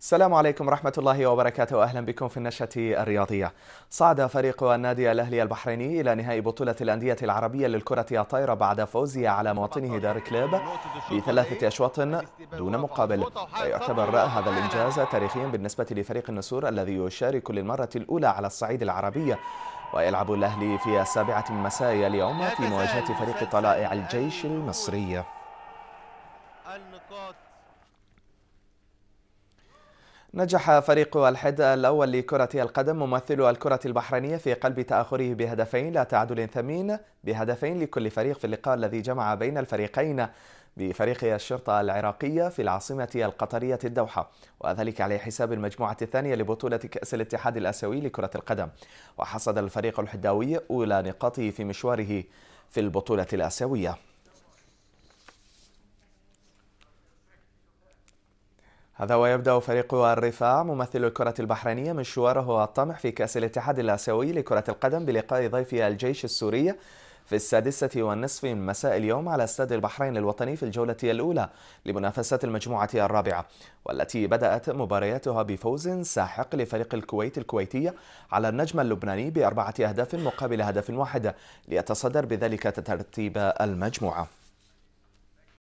السلام عليكم ورحمة الله وبركاته أهلا بكم في النشرة الرياضية صعد فريق النادي الأهلي البحريني إلى نهائي بطولة الأندية العربية للكرة الطايرة بعد فوزه على مواطنه دار كليب بثلاثة أشواط دون مقابل ويعتبر هذا الإنجاز تاريخيا بالنسبة لفريق النسور الذي يشارك للمرة الأولى على الصعيد العربي ويلعب الأهلي في السابعة من مساء اليوم في مواجهة فريق طلائع الجيش المصري النقاط نجح فريق الحد الأول لكرة القدم ممثل الكرة البحرينية في قلب تأخره بهدفين لا تعادل ثمين بهدفين لكل فريق في اللقاء الذي جمع بين الفريقين بفريق الشرطة العراقية في العاصمة القطرية الدوحة وذلك على حساب المجموعة الثانية لبطولة كأس الاتحاد الآسيوي لكرة القدم وحصد الفريق الحداوي أولى نقاطه في مشواره في البطولة الآسيوية هذا ويبدأ فريق الرفاع ممثل الكرة البحرينية مشواره الطمح في كأس الاتحاد الآسيوي لكرة القدم بلقاء ضيف الجيش السوري في السادسة والنصف من مساء اليوم على استاد البحرين الوطني في الجولة الأولى لمنافسة المجموعة الرابعة والتي بدأت مبارياتها بفوز ساحق لفريق الكويت الكويتية على النجم اللبناني بأربعة أهداف مقابل هدف واحد ليتصدر بذلك ترتيب المجموعة